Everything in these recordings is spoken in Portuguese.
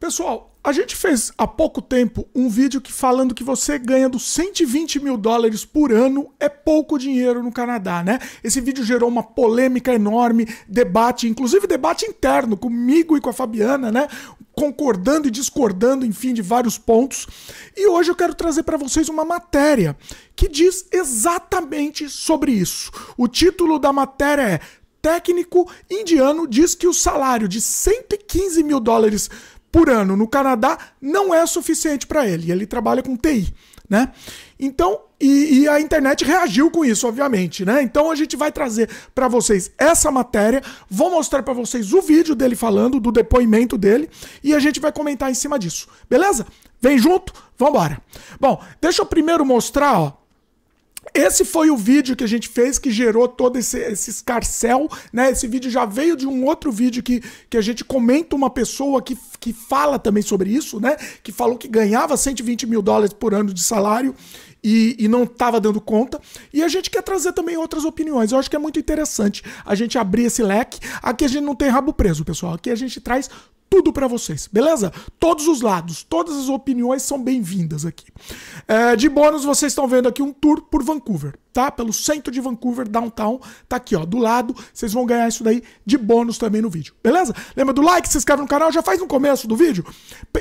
Pessoal, a gente fez há pouco tempo um vídeo que falando que você ganhando 120 mil dólares por ano é pouco dinheiro no Canadá, né? Esse vídeo gerou uma polêmica enorme, debate, inclusive debate interno comigo e com a Fabiana, né? Concordando e discordando, enfim, de vários pontos. E hoje eu quero trazer para vocês uma matéria que diz exatamente sobre isso. O título da matéria é Técnico indiano diz que o salário de 115 mil dólares por ano no Canadá não é suficiente para ele. Ele trabalha com TI, né? Então, e, e, a internet reagiu com isso, obviamente, né? Então a gente vai trazer para vocês essa matéria, vou mostrar para vocês o vídeo dele falando, do depoimento dele, e a gente vai comentar em cima disso, beleza? Vem junto, vambora. Bom, deixa eu primeiro mostrar, ó, esse foi o vídeo que a gente fez que gerou todo esse, esse escarcel, né? Esse vídeo já veio de um outro vídeo que, que a gente comenta uma pessoa que, que fala também sobre isso, né? Que falou que ganhava 120 mil dólares por ano de salário e, e, não estava dando conta. E a gente quer trazer também outras opiniões. Eu acho que é muito interessante a gente abrir esse leque. Aqui a gente não tem rabo preso, pessoal. Aqui a gente traz tudo para vocês, beleza? Todos os lados, todas as opiniões são bem-vindas aqui. É, de bônus, vocês estão vendo aqui um tour por Vancouver tá? Pelo centro de Vancouver, downtown, tá aqui, ó, do lado. Vocês vão ganhar isso daí de bônus também no vídeo, beleza? Lembra do like, se inscreve no canal, já faz no começo do vídeo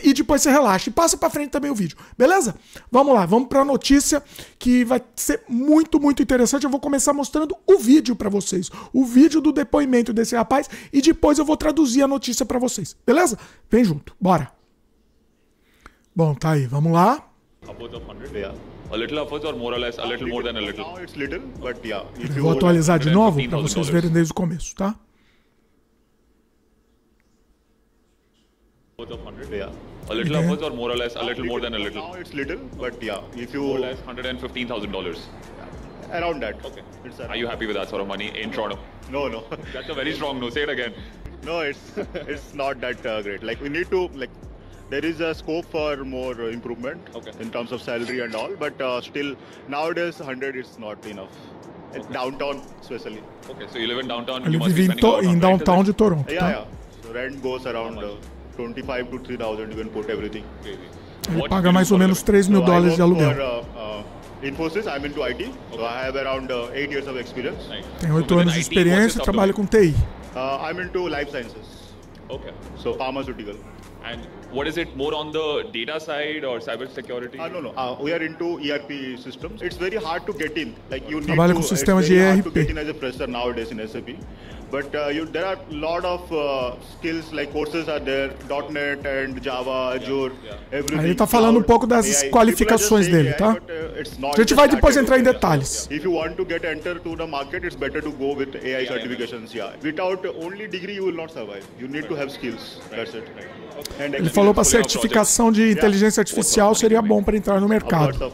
e depois você relaxa e passa para frente também o vídeo, beleza? Vamos lá, vamos para a notícia que vai ser muito, muito interessante. Eu vou começar mostrando o vídeo para vocês, o vídeo do depoimento desse rapaz e depois eu vou traduzir a notícia para vocês, beleza? Vem junto, bora. Bom, tá aí, vamos lá. yeah. A little upwards or more or less, a ah, little more than a little. Now it's little, but yeah. Vou atualizar de novo para vocês verem desde o começo, tá? yeah. A little yeah. upwards or more or less, a little more than a little. Now it's little, but yeah. If you more or less $115,000. Around that. Okay. It's around. Are you happy with that sort of money in Toronto? No, no. That's a very strong no. Say it again. No, it's it's not that uh, great. Like we need to like there is a scope for more uh, improvement okay. in terms of salary and all, but uh, still nowadays 100 is not enough. Okay. Downtown, especially. Okay, so you live in downtown. I live in, to- in downtown de Toronto. Yeah, yeah. So rent goes around uh, 25 to 3000. You can put everything. Crazy. Ele What paga mais ou menos 3 mil so dólares de aluguel. Infosys, I'm into IT, okay. so I have around uh, 8 years of experience. Nice. Tem 8 so anos de experiência, trabalho com TI. Uh, I'm into life sciences. Okay. So pharmaceutical. And What is it more on the data side or cyber security? Uh, no, no. Uh, we are into ERP systems. It's very hard to get in. Like you need to, sistemas de ERP. get in as a fresher nowadays in SAP. But uh, you, there are a lot of uh, skills like courses are there, .NET and Java, Azure, yeah, yeah. everything. ele tá falando um pouco das AI. qualificações dele, AI, tá? a uh, gente vai depois entrar em detalhes. Yeah. If you want to get enter to the market, it's better to go with AI certifications, yeah. Without only degree you will not survive. You need to have skills. That's it. And falou para certificação de inteligência artificial seria bom para entrar no mercado.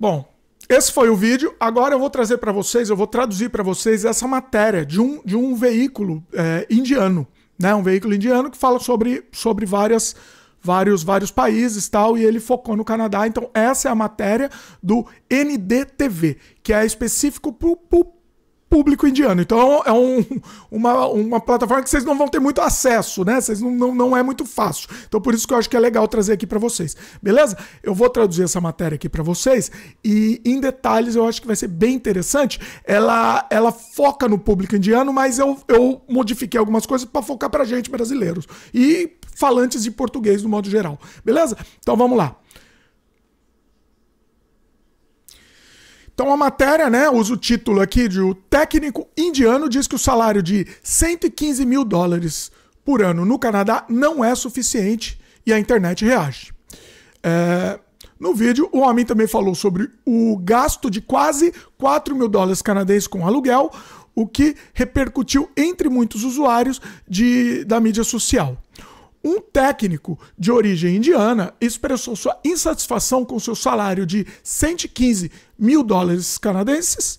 Bom, esse foi o vídeo. Agora eu vou trazer para vocês, eu vou traduzir para vocês essa matéria de um, de um veículo é, indiano, né? Um veículo indiano que fala sobre, sobre várias vários, vários países tal, e ele focou no Canadá. Então, essa é a matéria do NDTV, que é específico para o público indiano. Então é um, uma, uma plataforma que vocês não vão ter muito acesso, né? Vocês não, não, não é muito fácil. Então por isso que eu acho que é legal trazer aqui para vocês. Beleza? Eu vou traduzir essa matéria aqui para vocês e em detalhes eu acho que vai ser bem interessante. Ela, ela foca no público indiano, mas eu, eu modifiquei algumas coisas para focar para gente brasileiros e falantes de português no modo geral. Beleza? Então vamos lá. Então a matéria, né, usa o título aqui de o técnico indiano diz que o salário de 115 mil dólares por ano no Canadá não é suficiente e a internet reage. É, no vídeo, o homem também falou sobre o gasto de quase 4 mil dólares canadenses com aluguel, o que repercutiu entre muitos usuários de, da mídia social um técnico de origem indiana expressou sua insatisfação com seu salário de 115 mil dólares canadenses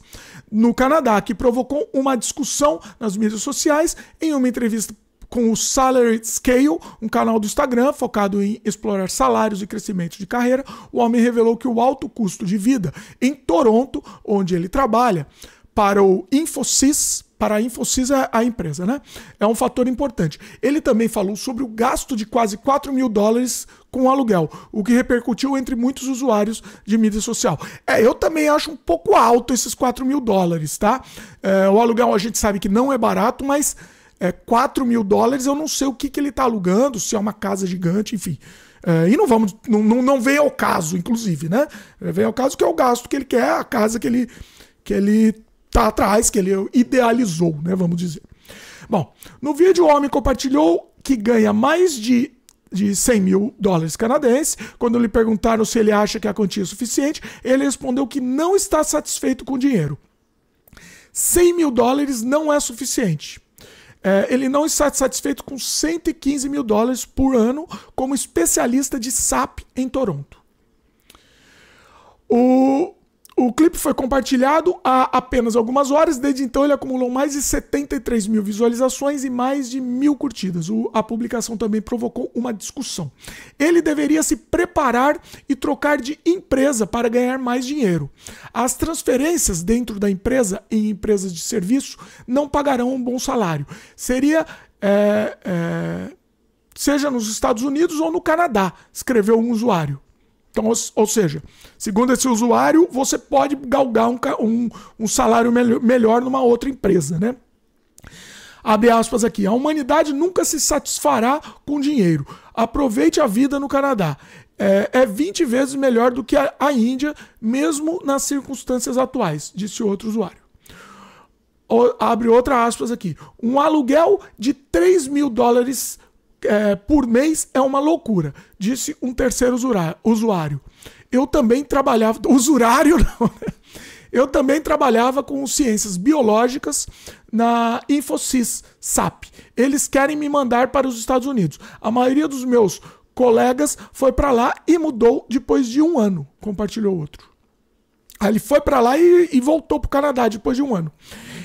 no Canadá, que provocou uma discussão nas mídias sociais em uma entrevista com o Salary Scale, um canal do Instagram focado em explorar salários e crescimento de carreira, o homem revelou que o alto custo de vida em Toronto, onde ele trabalha, para o Infosys, para a Infosys é a empresa, né? É um fator importante. Ele também falou sobre o gasto de quase 4 mil dólares com aluguel, o que repercutiu entre muitos usuários de mídia social. É, eu também acho um pouco alto esses 4 mil dólares, tá? É, o aluguel a gente sabe que não é barato, mas é, 4 mil dólares eu não sei o que, que ele está alugando, se é uma casa gigante, enfim. É, e não vamos, não, não, não vem ao caso, inclusive, né? Vem ao caso que é o gasto que ele quer, a casa que ele, que ele tá atrás, que ele idealizou, né? Vamos dizer. Bom, no vídeo o homem compartilhou que ganha mais de de 100 mil dólares canadenses. Quando lhe perguntaram se ele acha que a quantia é suficiente, ele respondeu que não está satisfeito com o dinheiro. 100 mil dólares não é suficiente. É, ele não está satisfeito com 115 mil dólares por ano como especialista de SAP em Toronto. O, o clipe foi compartilhado há apenas algumas horas, desde então ele acumulou mais de 73 mil visualizações e mais de mil curtidas. O, a publicação também provocou uma discussão. Ele deveria se preparar e trocar de empresa para ganhar mais dinheiro. As transferências dentro da empresa em empresas de serviço não pagarão um bom salário. Seria. É, é, seja nos Estados Unidos ou no Canadá, escreveu um usuário. Então, ou, seja, segundo esse usuário, você pode galgar um, um, um salário melhor numa outra empresa, né? Abre aspas aqui. A humanidade nunca se satisfará com dinheiro. Aproveite a vida no Canadá. É, é 20 vezes melhor do que a, a Índia, mesmo nas circunstâncias atuais, disse outro usuário. O, abre outra aspas aqui. Um aluguel de 3 mil dólares é, por mês é uma loucura, disse um terceiro usuário. Eu também trabalhava. Usurário não, né? Eu também trabalhava com ciências biológicas na Infosys SAP. Eles querem me mandar para os Estados Unidos. A maioria dos meus colegas foi para lá e mudou depois de um ano, compartilhou outro. Aí ele foi para lá e, e voltou para o Canadá depois de um ano.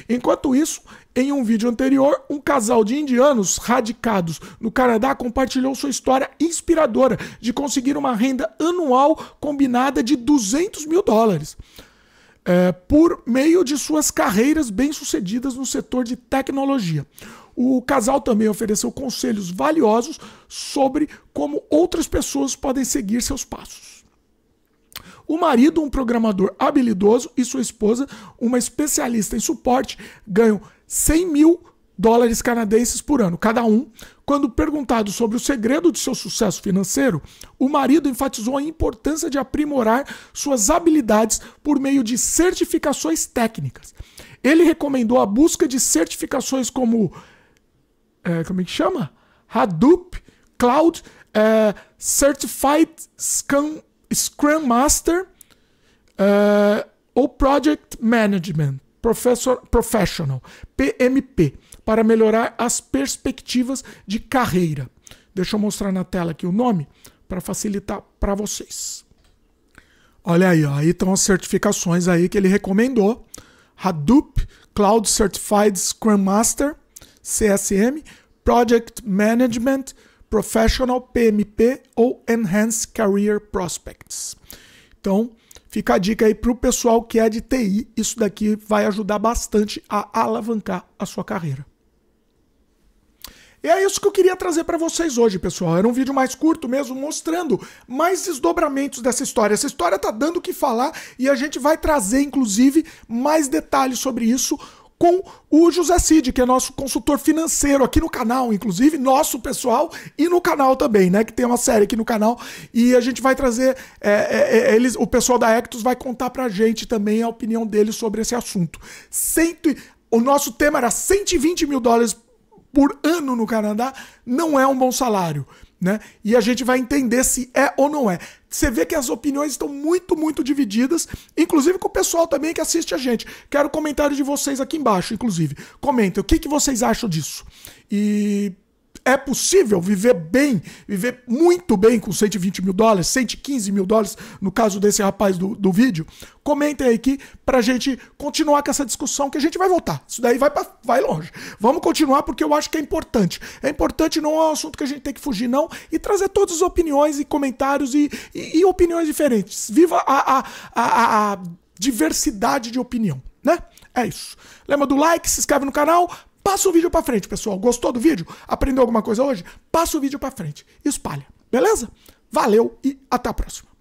Enquanto isso, em um vídeo anterior, um casal de indianos radicados no Canadá compartilhou sua história inspiradora de conseguir uma renda anual combinada de 200 mil dólares. É, por meio de suas carreiras bem-sucedidas no setor de tecnologia. O casal também ofereceu conselhos valiosos sobre como outras pessoas podem seguir seus passos. O marido, um programador habilidoso, e sua esposa, uma especialista em suporte, ganham 100 mil dólares canadenses por ano, cada um. Quando perguntado sobre o segredo de seu sucesso financeiro, o marido enfatizou a importância de aprimorar suas habilidades por meio de certificações técnicas. Ele recomendou a busca de certificações como. É, como é que chama? Hadoop Cloud é, Certified Scrum, Scrum Master é, ou Project Management. Professor Professional, PMP, para melhorar as perspectivas de carreira. Deixa eu mostrar na tela aqui o nome para facilitar para vocês. Olha aí, ó, aí estão as certificações aí que ele recomendou. Hadoop Cloud Certified Scrum Master, CSM, Project Management Professional PMP ou Enhanced Career Prospects. Então, Fica a dica aí para o pessoal que é de TI, isso daqui vai ajudar bastante a alavancar a sua carreira. E é isso que eu queria trazer para vocês hoje, pessoal. Era um vídeo mais curto mesmo, mostrando mais desdobramentos dessa história. Essa história tá dando o que falar e a gente vai trazer, inclusive, mais detalhes sobre isso com o José Cid, que é nosso consultor financeiro aqui no canal, inclusive, nosso pessoal e no canal também, né? Que tem uma série aqui no canal e a gente vai trazer é, é, é eles, o pessoal da Ectus vai contar pra gente também a opinião deles sobre esse assunto. Cento, o nosso tema era 120 mil dólares por ano no Canadá, não é um bom salário né? E a gente vai entender se é ou não é. Você vê que as opiniões estão muito, muito divididas, inclusive com o pessoal também que assiste a gente. Quero comentário de vocês aqui embaixo, inclusive. Comentem o que, que vocês acham disso. E é possível viver bem, viver muito bem com 120 mil dólares, 115 mil dólares, no caso desse rapaz do, do vídeo? Comentem aí aqui pra gente continuar com essa discussão que a gente vai voltar. Isso daí vai, pra, vai longe. Vamos continuar porque eu acho que é importante. É importante, não é um assunto que a gente tem que fugir, não, e trazer todas as opiniões e comentários e, e, e opiniões diferentes. Viva a, a, a, a diversidade de opinião, né? É isso. Lembra do like, se inscreve no canal, Passa o vídeo para frente, pessoal. Gostou do vídeo? Aprendeu alguma coisa hoje? Passa o vídeo para frente. Espalha. Beleza? Valeu e até a próxima.